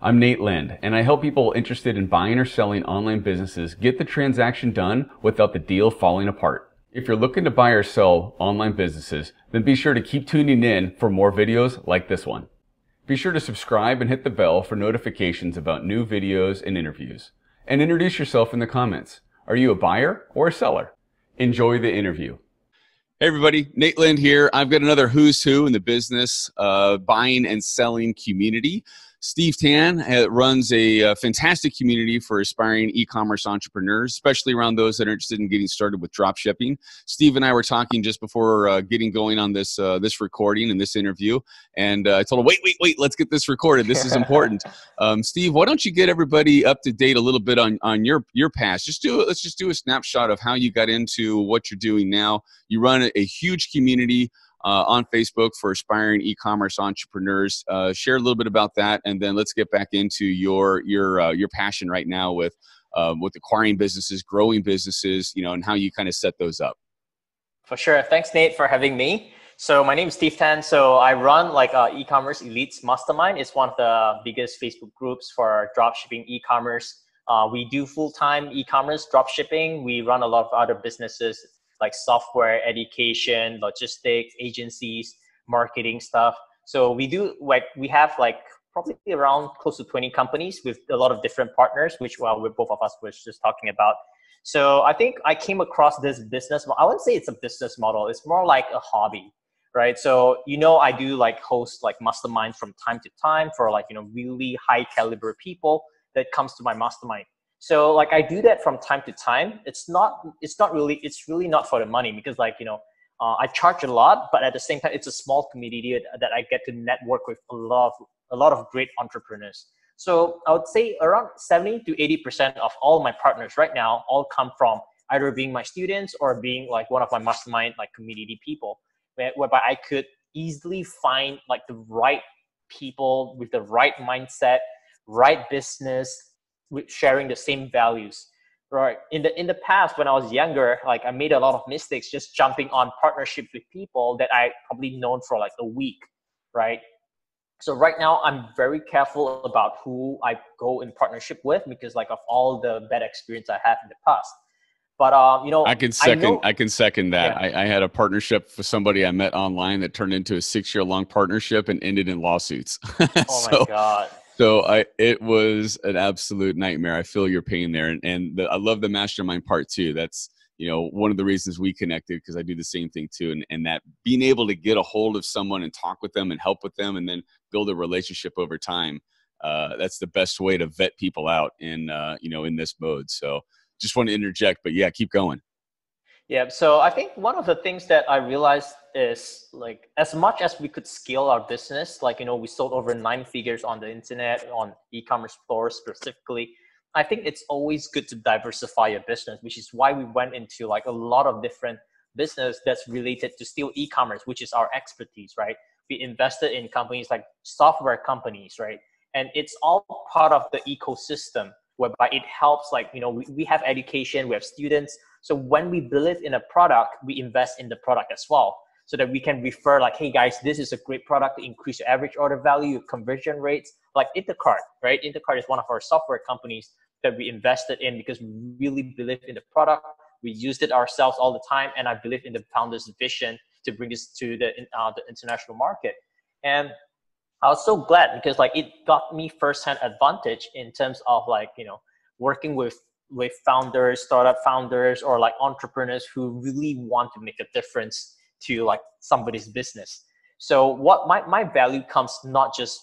I'm Nate Lind, and I help people interested in buying or selling online businesses get the transaction done without the deal falling apart. If you're looking to buy or sell online businesses, then be sure to keep tuning in for more videos like this one. Be sure to subscribe and hit the bell for notifications about new videos and interviews. And introduce yourself in the comments. Are you a buyer or a seller? Enjoy the interview. Hey everybody, Nate Lind here. I've got another who's who in the business of buying and selling community. Steve Tan uh, runs a uh, fantastic community for aspiring e commerce entrepreneurs, especially around those that are interested in getting started with drop shipping. Steve and I were talking just before uh, getting going on this, uh, this recording and this interview, and uh, I told him, wait, wait, wait, let's get this recorded. This is important. um, Steve, why don't you get everybody up to date a little bit on, on your, your past? Just do, let's just do a snapshot of how you got into what you're doing now. You run a huge community uh, on Facebook for aspiring e-commerce entrepreneurs. Uh, share a little bit about that, and then let's get back into your your uh, your passion right now with uh, with acquiring businesses, growing businesses, you know, and how you kind of set those up. For sure. Thanks, Nate, for having me. So my name is Steve Tan. So I run like uh, e-commerce elites mastermind. It's one of the biggest Facebook groups for dropshipping e-commerce. Uh, we do full-time e-commerce dropshipping. We run a lot of other businesses like software, education, logistics, agencies, marketing stuff. So we do like we have like probably around close to 20 companies with a lot of different partners, which well, we both of us was just talking about. So I think I came across this business. I wouldn't say it's a business model. It's more like a hobby, right? So you know, I do like host like masterminds from time to time for like you know really high caliber people that comes to my mastermind so like i do that from time to time it's not it's not really it's really not for the money because like you know uh, i charge a lot but at the same time it's a small community that i get to network with a lot of a lot of great entrepreneurs so i would say around 70 to 80 percent of all my partners right now all come from either being my students or being like one of my mastermind like community people where, whereby i could easily find like the right people with the right mindset right business with sharing the same values right in the in the past when i was younger like i made a lot of mistakes just jumping on partnerships with people that i probably known for like a week right so right now i'm very careful about who i go in partnership with because like of all the bad experience i had in the past but um, you know, I can second. I, know, I can second that. Yeah. I, I, had a partnership with somebody I met online that turned into a six-year-long partnership and ended in lawsuits. oh so, my god! So I, it was an absolute nightmare. I feel your pain there, and, and the, I love the mastermind part too. That's you know one of the reasons we connected because I do the same thing too, and and that being able to get a hold of someone and talk with them and help with them, and then build a relationship over time. Uh, that's the best way to vet people out in uh, you know in this mode. So just want to interject, but yeah, keep going. Yeah, so I think one of the things that I realized is like as much as we could scale our business, like you know, we sold over nine figures on the internet, on e-commerce stores specifically. I think it's always good to diversify your business, which is why we went into like a lot of different business that's related to still e-commerce, which is our expertise, right? We invested in companies like software companies, right? And it's all part of the ecosystem whereby it helps like you know we, we have education we have students so when we believe in a product we invest in the product as well so that we can refer like hey guys this is a great product to increase your average order value conversion rates like Intercard, right Intercard is one of our software companies that we invested in because we really believe in the product we used it ourselves all the time and i believe in the founder's vision to bring this to the, uh, the international market and I was so glad because like it got me firsthand advantage in terms of like you know working with with founders, startup founders, or like entrepreneurs who really want to make a difference to like somebody's business. So what my, my value comes not just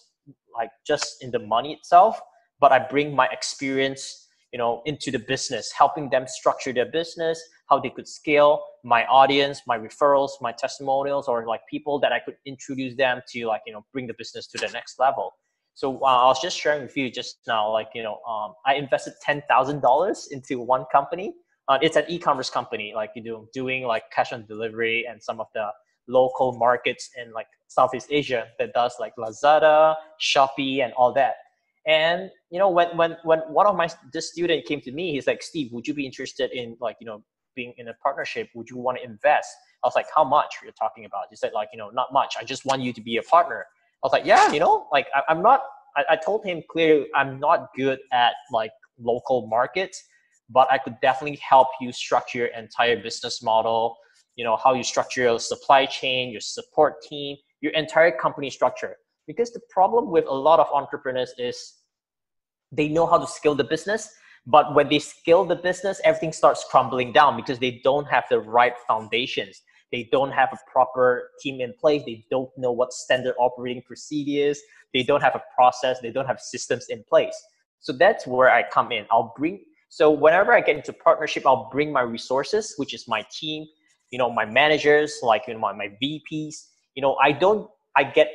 like just in the money itself, but I bring my experience, you know, into the business, helping them structure their business, how they could scale, my audience, my referrals, my testimonials, or like people that I could introduce them to, like you know, bring the business to the next level. So uh, I was just sharing with you just now, like you know, um, I invested ten thousand dollars into one company. Uh, it's an e-commerce company, like you know, doing like cash on delivery and some of the local markets in like Southeast Asia that does like Lazada, Shopee, and all that. And you know, when when when one of my this student came to me, he's like, Steve, would you be interested in like you know being in a partnership, would you want to invest? I was like, how much you're talking about? He said like, you know, not much. I just want you to be a partner. I was like, yeah, you know, like I, am not, I, I told him clearly I'm not good at like local markets, but I could definitely help you structure your entire business model, you know, how you structure your supply chain, your support team, your entire company structure. Because the problem with a lot of entrepreneurs is they know how to scale the business, but when they scale the business, everything starts crumbling down because they don't have the right foundations. They don't have a proper team in place. They don't know what standard operating procedure is. They don't have a process. They don't have systems in place. So that's where I come in. I'll bring so whenever I get into partnership, I'll bring my resources, which is my team, you know, my managers, like you know, my, my VPs. You know, I don't I get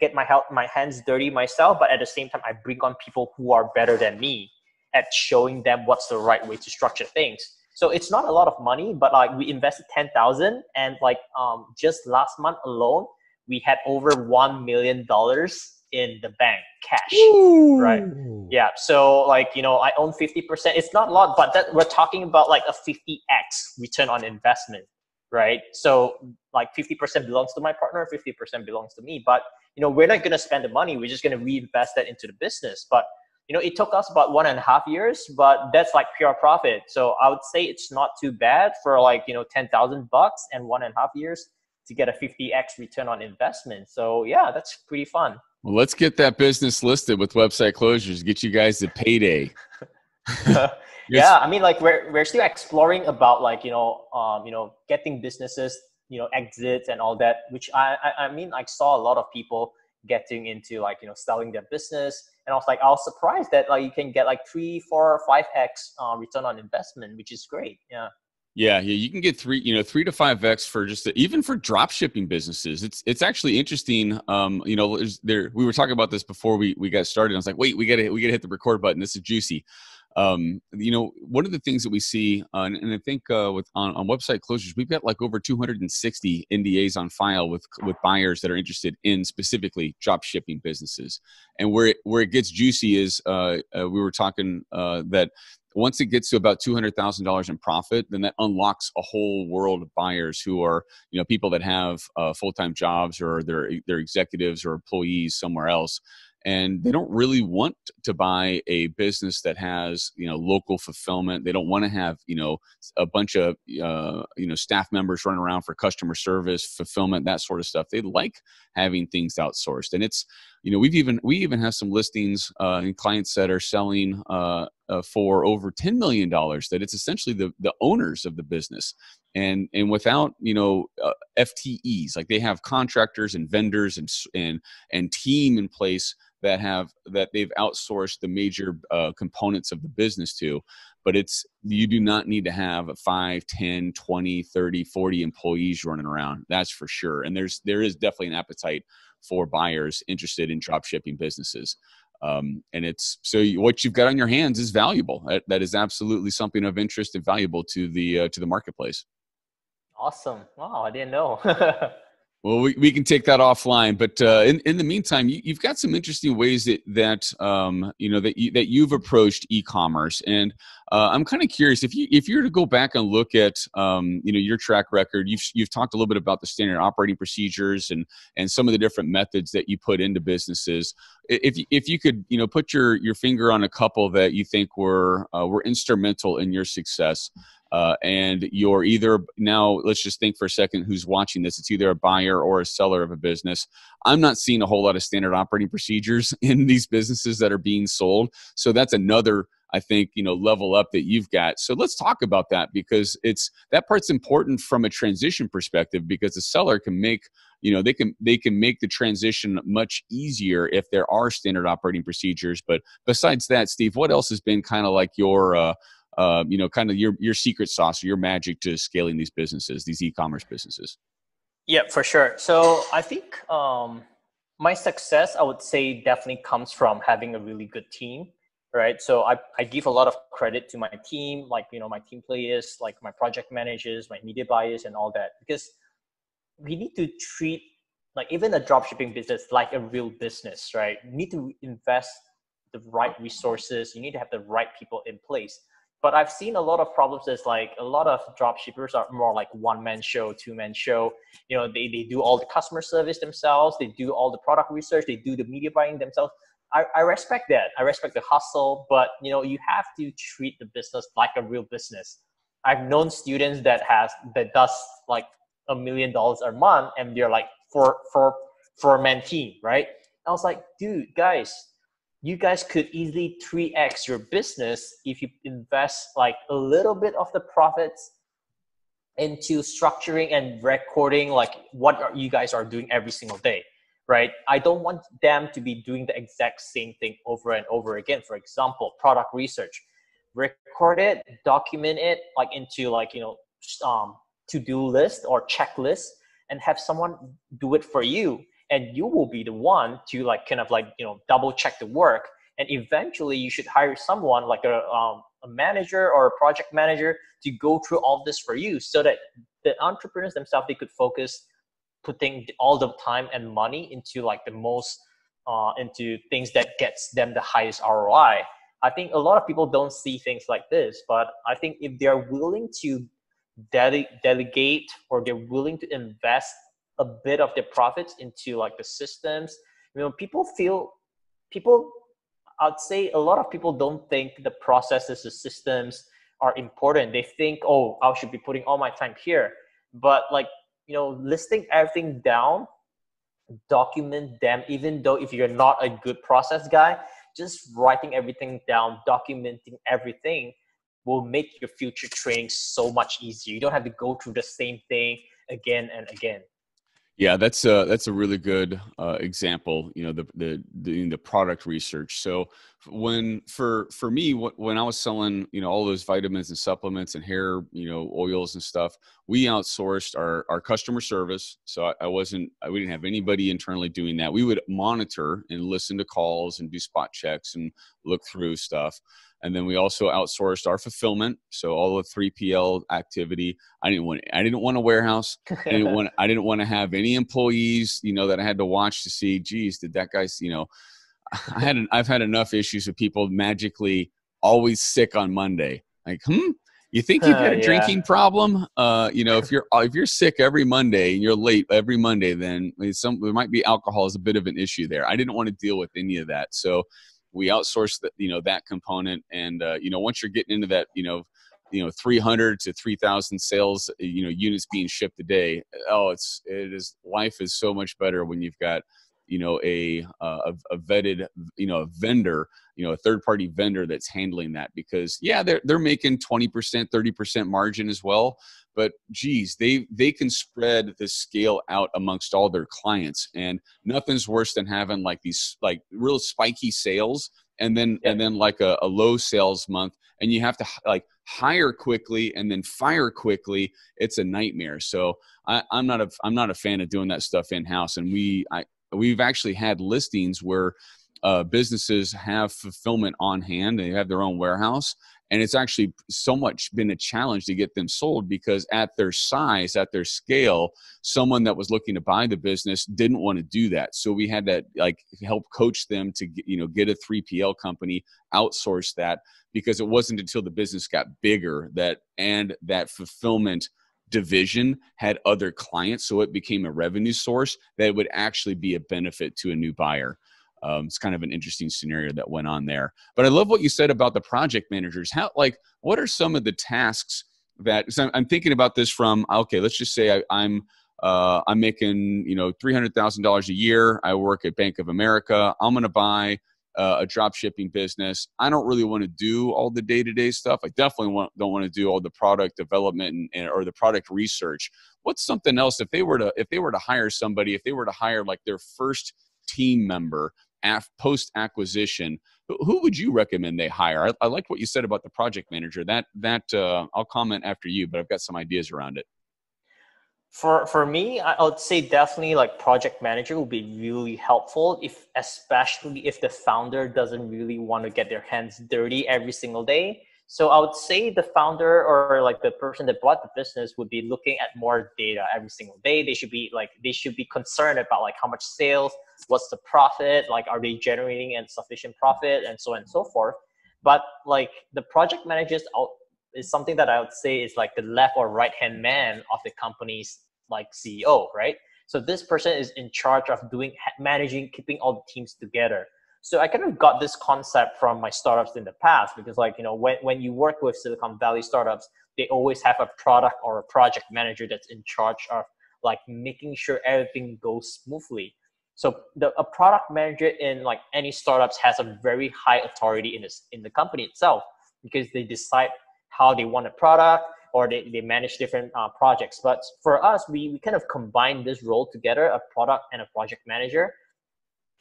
get my help my hands dirty myself, but at the same time I bring on people who are better than me at showing them what's the right way to structure things. So it's not a lot of money, but like we invested ten thousand, and like um, just last month alone, we had over one million dollars in the bank cash Ooh. right yeah so like you know i own 50% it's not a lot but that we're talking about like a 50x return on investment right so like 50% belongs to my partner 50% belongs to me but you know we're not going to spend the money we're just going to reinvest that into the business but you know, it took us about one and a half years, but that's like pure profit. So I would say it's not too bad for like, you know, 10,000 bucks and one and a half years to get a 50x return on investment. So yeah, that's pretty fun. Well, let's get that business listed with website closures, get you guys the payday. yeah. I mean, like we're, we're still exploring about like, you know, um, you know, getting businesses, you know, exits and all that, which I, I, I mean, I saw a lot of people getting into like, you know, selling their business, and I was like, I was surprised that like you can get like three, four, five x uh, return on investment, which is great. Yeah. Yeah, yeah, you can get three, you know, three to five x for just the, even for drop shipping businesses. It's it's actually interesting. Um, you know, there we were talking about this before we we got started. I was like, wait, we gotta we gotta hit the record button. This is juicy um, you know, one of the things that we see, uh, and, I think uh, with on, on, website closures, we've got like over 260 NDAs on file with with buyers that are interested in specifically drop shipping businesses. And where it, where it gets juicy is uh, uh we were talking uh, that once it gets to about $200,000 in profit, then that unlocks a whole world of buyers who are, you know, people that have uh, full-time jobs or they're, they're executives or employees somewhere else and they don't really want to buy a business that has you know local fulfillment they don't want to have you know a bunch of uh, you know staff members running around for customer service fulfillment that sort of stuff they like having things outsourced and it's you know we've even we even have some listings uh, and clients that are selling uh, uh, for over ten million dollars. That it's essentially the the owners of the business, and and without you know uh, FTEs, like they have contractors and vendors and and and team in place that have that they've outsourced the major uh, components of the business to but it's you do not need to have 5 10 20 30 40 employees running around that's for sure and there's there is definitely an appetite for buyers interested in drop shipping businesses um, and it's so you, what you've got on your hands is valuable that, that is absolutely something of interest and valuable to the uh, to the marketplace awesome wow i didn't know Well, we, we can take that offline, but uh, in in the meantime, you, have got some interesting ways that that um, you know that you, that you've approached e-commerce, and uh, I'm kind of curious if you if you were to go back and look at um, you know your track record, you've you've talked a little bit about the standard operating procedures and and some of the different methods that you put into businesses. If if you could you know put your your finger on a couple that you think were uh, were instrumental in your success, uh, and you're either now let's just think for a second who's watching this it's either a buyer or a seller of a business i'm not seeing a whole lot of standard operating procedures in these businesses that are being sold so that's another i think you know level up that you've got so let's talk about that because it's that part's important from a transition perspective because the seller can make you know they can they can make the transition much easier if there are standard operating procedures but besides that steve what else has been kind of like your uh, uh, you know, kind of your your secret sauce your magic to scaling these businesses, these e-commerce businesses? Yeah, for sure. So I think um, my success, I would say, definitely comes from having a really good team, right? So I, I give a lot of credit to my team, like you know, my team players, like my project managers, my media buyers, and all that, because we need to treat like even a dropshipping business like a real business, right? You need to invest the right resources. You need to have the right people in place but I've seen a lot of problems is like a lot of drop shippers are more like one man show, two man show. You know, they, they do all the customer service themselves, they do all the product research, they do the media buying themselves. I, I respect that. I respect the hustle, but you know, you have to treat the business like a real business. I've known students that has that does like a million dollars a month and they're like for for for man team, right? I was like, dude, guys, you guys could easily 3x your business if you invest like a little bit of the profits into structuring and recording like what you guys are doing every single day right i don't want them to be doing the exact same thing over and over again for example product research record it document it like into like you know um, to-do list or checklist and have someone do it for you and you will be the one to like kind of like you know double check the work and eventually you should hire someone like a, um, a manager or a project manager to go through all this for you so that the entrepreneurs themselves they could focus putting all the time and money into like the most uh, into things that gets them the highest roi i think a lot of people don't see things like this but i think if they're willing to dele- delegate or they're willing to invest a bit of their profits into like the systems you know people feel people i'd say a lot of people don't think the processes the systems are important they think oh i should be putting all my time here but like you know listing everything down document them even though if you're not a good process guy just writing everything down documenting everything will make your future training so much easier you don't have to go through the same thing again and again yeah, that's a that's a really good uh, example. You know, the the the, the product research. So when for for me when i was selling you know all those vitamins and supplements and hair you know oils and stuff we outsourced our our customer service so i, I wasn't I, we didn't have anybody internally doing that we would monitor and listen to calls and do spot checks and look through stuff and then we also outsourced our fulfillment so all the 3pl activity i didn't want i didn't want a warehouse i didn't want i didn't want to have any employees you know that i had to watch to see geez did that guy? you know I had an, I've had enough issues with people magically always sick on Monday. Like, hmm, you think you've got a uh, yeah. drinking problem? Uh, you know, if you're uh, if you're sick every Monday and you're late every Monday, then some there might be alcohol is a bit of an issue there. I didn't want to deal with any of that, so we outsourced the, you know that component. And uh, you know, once you're getting into that, you know, you know, 300 to 3,000 sales, you know, units being shipped a day. Oh, it's it is life is so much better when you've got you know a uh, a, a, vetted you know a vendor you know a third party vendor that's handling that because yeah they're they're making 20% 30% margin as well but geez they they can spread the scale out amongst all their clients and nothing's worse than having like these like real spiky sales and then yeah. and then like a, a low sales month and you have to like hire quickly and then fire quickly it's a nightmare so I, am not a i'm not a fan of doing that stuff in house and we I, we've actually had listings where uh, businesses have fulfillment on hand they have their own warehouse and it's actually so much been a challenge to get them sold because at their size at their scale someone that was looking to buy the business didn't want to do that so we had to like help coach them to you know get a 3pl company outsource that because it wasn't until the business got bigger that and that fulfillment division had other clients, so it became a revenue source that would actually be a benefit to a new buyer. Um, it's kind of an interesting scenario that went on there. But I love what you said about the project managers. How, like, what are some of the tasks that? I'm thinking about this from okay, let's just say I, I'm uh, I'm making you know three hundred thousand dollars a year. I work at Bank of America. I'm going to buy uh, a drop shipping business. I don't really want to do all the day to day stuff. I definitely want, don't want to do all the product development and, and, or the product research. What's something else if they were to if they were to hire somebody, if they were to hire like their first team member af- post acquisition, who would you recommend they hire? I, I what you said about the project manager. That that uh, I'll comment after you, but I've got some ideas around it for for me i would say definitely like project manager will be really helpful if especially if the founder doesn't really want to get their hands dirty every single day so i would say the founder or like the person that bought the business would be looking at more data every single day they should be like they should be concerned about like how much sales what's the profit like are they generating a sufficient profit and so on and so forth but like the project managers is something that I would say is like the left or right hand man of the company's like CEO, right? So this person is in charge of doing managing, keeping all the teams together. So I kind of got this concept from my startups in the past because like, you know, when, when you work with Silicon Valley startups, they always have a product or a project manager that's in charge of like making sure everything goes smoothly. So the, a product manager in like any startups has a very high authority in this in the company itself because they decide how they want a product or they, they manage different uh, projects. But for us, we, we kind of combine this role together, a product and a project manager.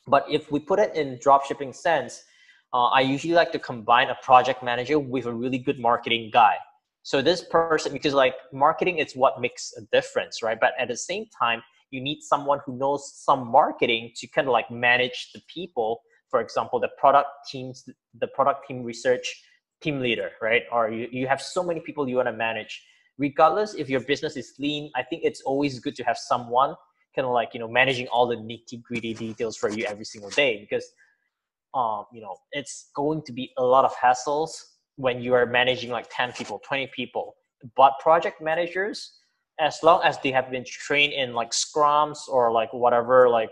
But if we put it in dropshipping sense, uh, I usually like to combine a project manager with a really good marketing guy. So this person, because like marketing is what makes a difference, right? But at the same time, you need someone who knows some marketing to kind of like manage the people. For example, the product teams, the product team research team leader, right? Or you, you have so many people you want to manage. Regardless if your business is lean, I think it's always good to have someone kind of like, you know, managing all the nitty gritty details for you every single day because, um, you know, it's going to be a lot of hassles when you are managing like 10 people, 20 people. But project managers, as long as they have been trained in like scrums or like whatever, like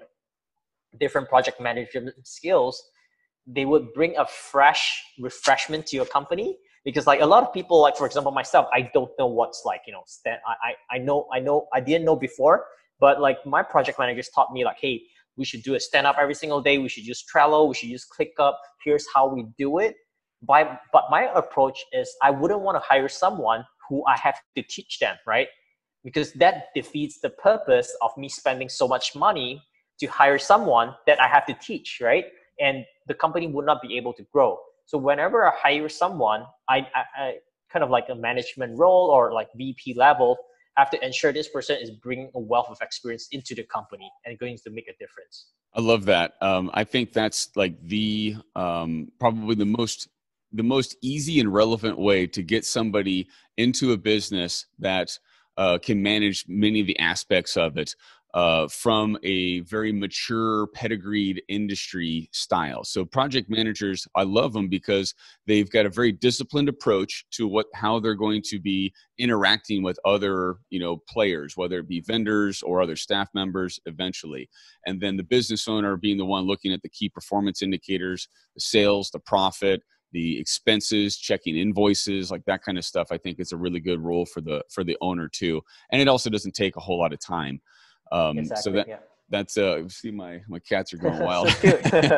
different project management skills, they would bring a fresh refreshment to your company because like a lot of people like for example myself i don't know what's like you know stand i i, I know i know i didn't know before but like my project managers taught me like hey we should do a stand up every single day we should use trello we should use clickup here's how we do it by but my approach is i wouldn't want to hire someone who i have to teach them right because that defeats the purpose of me spending so much money to hire someone that i have to teach right and the company would not be able to grow. So whenever I hire someone, I, I, I kind of like a management role or like VP level, I have to ensure this person is bringing a wealth of experience into the company and going to make a difference. I love that. Um, I think that's like the um, probably the most the most easy and relevant way to get somebody into a business that uh, can manage many of the aspects of it. Uh, from a very mature, pedigreed industry style. So project managers, I love them because they've got a very disciplined approach to what how they're going to be interacting with other you know players, whether it be vendors or other staff members eventually. And then the business owner being the one looking at the key performance indicators, the sales, the profit, the expenses checking invoices like that kind of stuff i think it's a really good role for the for the owner too and it also doesn't take a whole lot of time um, exactly, so that yeah that's uh see my my cats are going wild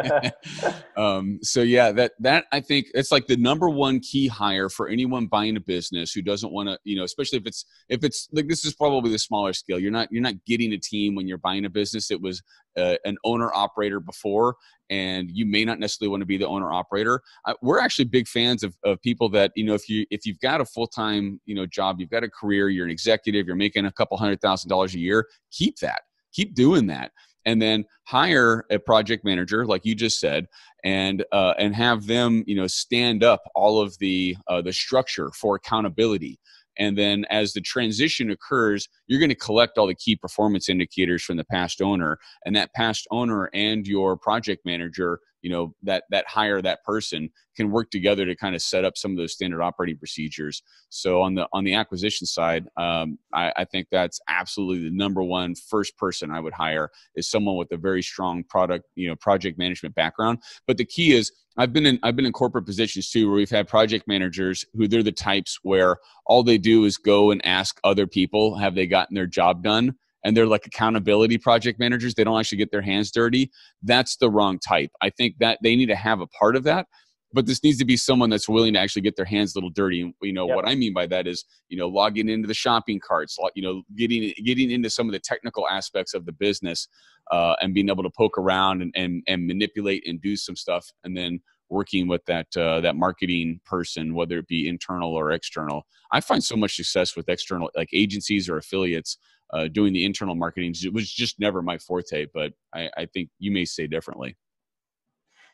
um so yeah that that i think it's like the number one key hire for anyone buying a business who doesn't want to you know especially if it's if it's like this is probably the smaller scale you're not you're not getting a team when you're buying a business it was uh, an owner operator before and you may not necessarily want to be the owner operator we're actually big fans of, of people that you know if you if you've got a full-time you know job you've got a career you're an executive you're making a couple hundred thousand dollars a year keep that keep doing that and then hire a project manager like you just said and uh, and have them you know stand up all of the uh, the structure for accountability and then as the transition occurs you're going to collect all the key performance indicators from the past owner and that past owner and your project manager you know that that hire that person can work together to kind of set up some of those standard operating procedures so on the on the acquisition side um, I, I, think that's absolutely the number one first person i would hire is someone with a very strong product you know project management background but the key is i've been in i've been in corporate positions too where we've had project managers who they're the types where all they do is go and ask other people have they gotten their job done and they're like accountability project managers they don't actually get their hands dirty that's the wrong type i think that they need to have a part of that but this needs to be someone that's willing to actually get their hands a little dirty and you know yep. what i mean by that is you know logging into the shopping carts you know getting getting into some of the technical aspects of the business uh, and being able to poke around and, and and manipulate and do some stuff and then working with that uh, that marketing person, whether it be internal or external. I find so much success with external like agencies or affiliates uh, doing the internal marketing it was just never my forte but I, I think you may say differently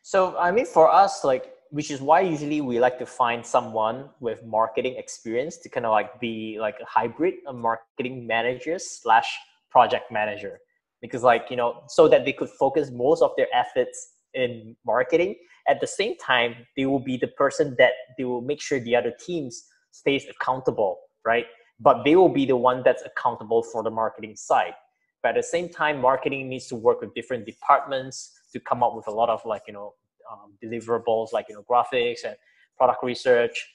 so i mean for us like which is why usually we like to find someone with marketing experience to kind of like be like a hybrid a marketing manager slash project manager because like you know so that they could focus most of their efforts in marketing at the same time they will be the person that they will make sure the other teams stays accountable right but they will be the one that's accountable for the marketing side. But at the same time, marketing needs to work with different departments to come up with a lot of like you know um, deliverables, like you know graphics and product research,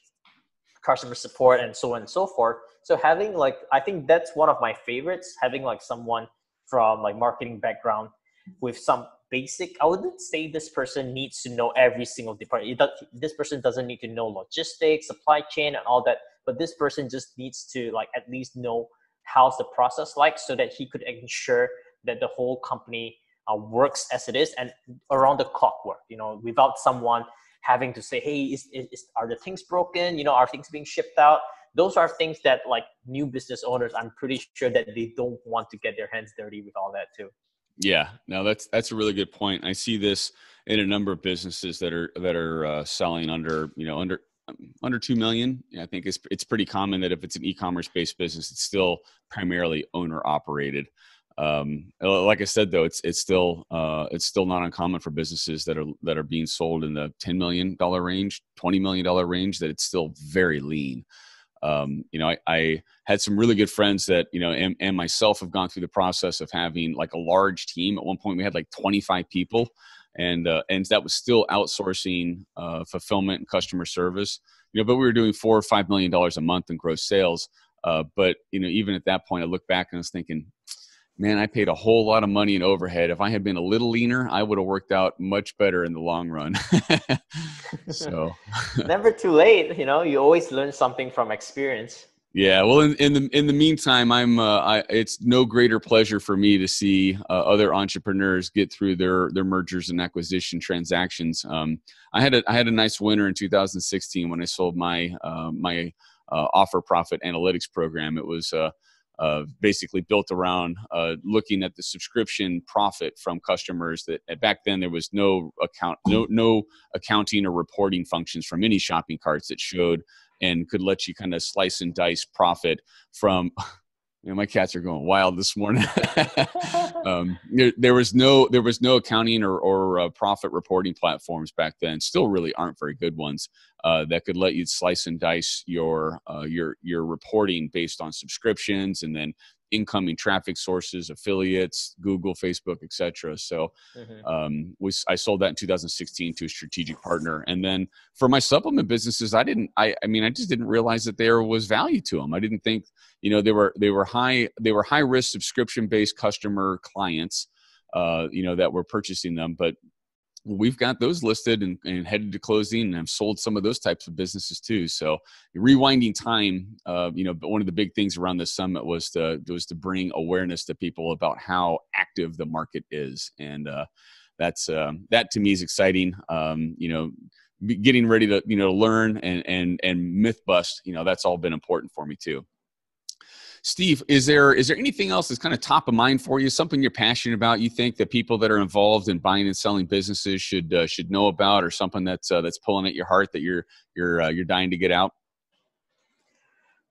customer support, and so on and so forth. So having like I think that's one of my favorites. Having like someone from like marketing background with some basic i wouldn't say this person needs to know every single department does, this person doesn't need to know logistics supply chain and all that but this person just needs to like at least know how's the process like so that he could ensure that the whole company uh, works as it is and around the clock work you know without someone having to say hey is, is, are the things broken you know are things being shipped out those are things that like new business owners i'm pretty sure that they don't want to get their hands dirty with all that too yeah, Now that's that's a really good point. I see this in a number of businesses that are that are uh, selling under you know under under two million, I think it's it's pretty common that if it's an e-commerce based business, it's still primarily owner operated. Um, uh, like I said, though, it's it's still uh, it's still not uncommon for businesses that are that are being sold in the ten million dollar range, twenty million dollar range. That it's still very lean. Um, you know, I, I, had some really good friends that you know, and, and myself have gone through the process of having like a large team. At one point, we had like twenty five people and uh, and that was still outsourcing uh, fulfillment and customer service. You know, but we were doing four or five million dollars a month in gross sales. Uh, but you know, even at that point, I look back and I was thinking, man, I paid a whole lot of money in overhead. If I had been a little leaner, I would have worked out much better in the long run. so, never too late. You know, you always learn something from experience. Yeah, well, in, in, the in the meantime, I'm uh, I, it's no greater pleasure for me to see uh, other entrepreneurs get through their their mergers and acquisition transactions. Um, I had a I had a nice winner in 2016 when I sold my uh, my uh, offer profit analytics program. It was uh, uh, basically built around looking at the subscription profit from customers. That back then there was no account no no accounting or reporting functions from any shopping carts that showed and could let you kind of slice and dice profit from you know, my cats are going wild this morning. um, there, there, was no there was no accounting or, or uh, profit reporting platforms back then. Still, really aren't very good ones uh, that could let you slice and dice your uh, your your reporting based on subscriptions and then incoming traffic sources, affiliates, Google, Facebook, etc. So mm-hmm. um, we, I sold that in 2016 to a strategic partner. And then for my supplement businesses, I didn't, I, I mean, I just didn't realize that there was value to them. I didn't think, you know, they were, they were high, they were high risk subscription based customer clients, uh, you know, that were purchasing them, but we've got those listed and, and, headed to closing and i've sold some of those types of businesses too so rewinding time uh, you know one of the big things around this summit was to was to bring awareness to people about how active the market is and uh, that's uh, that to me is exciting um, you know getting ready to you know learn and and and myth bust you know that's all been important for me too Steve, is there is there anything else that's kind of top of mind for you? Something you're passionate about? You think that people that are involved in buying and selling businesses should uh, should know about, or something that's uh, that's pulling at your heart that you're you're uh, you're dying to get out?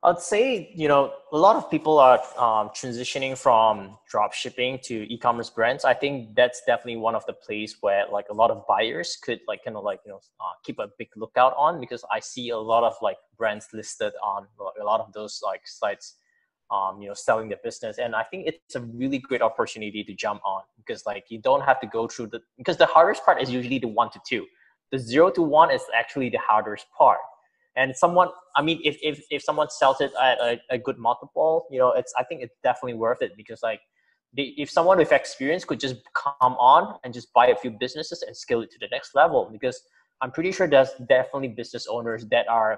I'd say you know a lot of people are um, transitioning from drop shipping to e-commerce brands. I think that's definitely one of the place where like a lot of buyers could like kind of like you know uh, keep a big lookout on because I see a lot of like brands listed on uh, a lot of those like sites um, you know, selling their business. And I think it's a really great opportunity to jump on because like you don't have to go through the because the hardest part is usually the one to two. The zero to one is actually the hardest part. And someone, I mean, if if, if someone sells it at a, a good multiple, you know, it's I think it's definitely worth it because like if someone with experience could just come on and just buy a few businesses and scale it to the next level because i'm pretty sure there's definitely business owners that are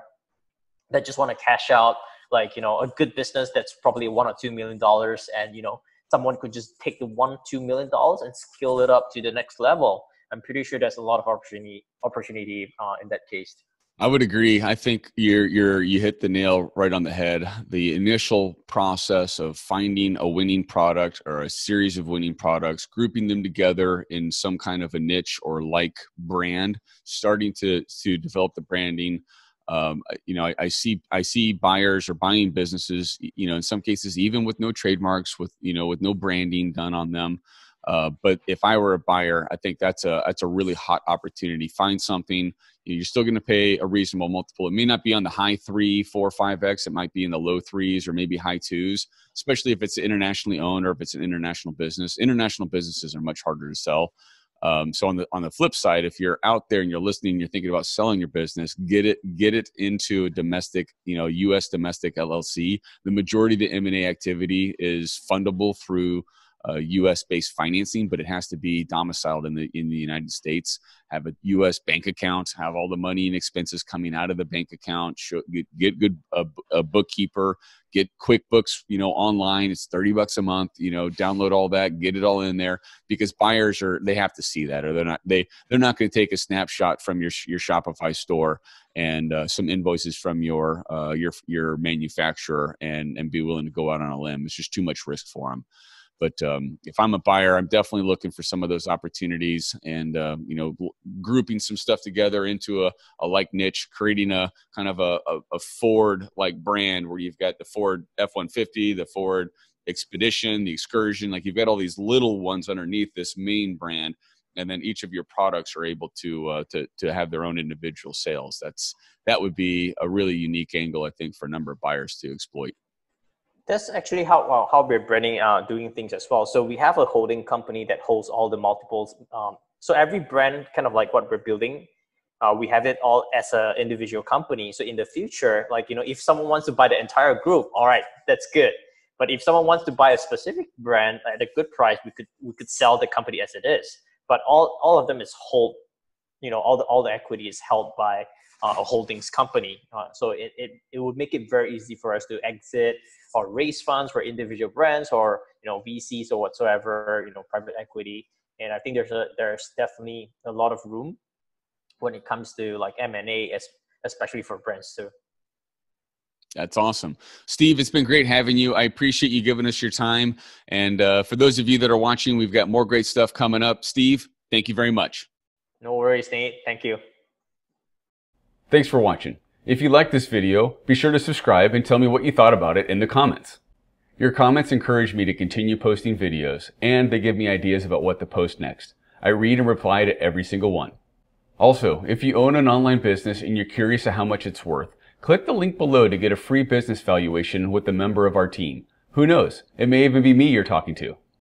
that just want to cash out like you know a good business that's probably one or two million dollars and you know someone could just take the one two million dollars and scale it up to the next level i'm pretty sure there's a lot of opportunity opportunity uh, in that case I would agree. I think you're you're you hit the nail right on the head. The initial process of finding a winning product or a series of winning products, grouping them together in some kind of a niche or like brand, starting to to develop the branding, um, you know I, I, see i see buyers are buying businesses you know in some cases even with no trademarks with you know with no branding done on them uh, but if i were a buyer i think that's a that's a really hot opportunity find something you're still going to pay a reasonable multiple it may not be on the high three four five x it might be in the low threes or maybe high twos especially if it's internationally owned or if it's an international business international businesses are much harder to sell um, so on the on the flip side, if you're out there and you're listening, and you're thinking about selling your business, get it get it into a domestic, you know, U.S. domestic LLC. The majority of the M&A activity is fundable through uh, U.S. based financing, but it has to be domiciled in the in the United States. Have a U.S. bank account. Have all the money and expenses coming out of the bank account. Show, get, get good a a bookkeeper. Get QuickBooks. You know, online it's thirty bucks a month. You know, download all that. Get it all in there because buyers are they have to see that or they're not they they're not going to take a snapshot from your your Shopify store and uh, some invoices from your uh, your your manufacturer and and be willing to go out on a limb. It's just too much risk for them. But um, if I'm a buyer, I'm definitely looking for some of those opportunities and, uh, you know, grouping some stuff together into a, a like niche, creating a kind of a, a, a Ford like brand where you've got the Ford F 150, the Ford Expedition, the Excursion. Like you've got all these little ones underneath this main brand and then each of your products are able to uh, to to have their own individual sales. That's that would be a really unique angle, I think, for a number of buyers to exploit that's actually how how we're branding uh, doing things as well. So we have a holding company that holds all the multiples. Um, so every brand, kind of like what we're building, uh, we have it all as an individual company. So in the future, like you know, if someone wants to buy the entire group, all right, that's good. But if someone wants to buy a specific brand at a good price, we could we could sell the company as it is. But all all of them is hold, you know, all the all the equity is held by uh, a holdings company. Uh, so it, it, it would make it very easy for us to exit or raise funds for individual brands or you know VCs or whatsoever, you know private equity. And I think there's a, there's definitely a lot of room when it comes to like M and A, especially for brands too. That's awesome. Steve, it's been great having you. I appreciate you giving us your time. And uh, for those of you that are watching, we've got more great stuff coming up. Steve, thank you very much. No worries, Nate. Thank you. Thanks for watching. If you liked this video, be sure to subscribe and tell me what you thought about it in the comments. Your comments encourage me to continue posting videos, and they give me ideas about what to post next. I read and reply to every single one. Also, if you own an online business and you're curious of how much it's worth, click the link below to get a free business valuation with a member of our team. Who knows? It may even be me you're talking to.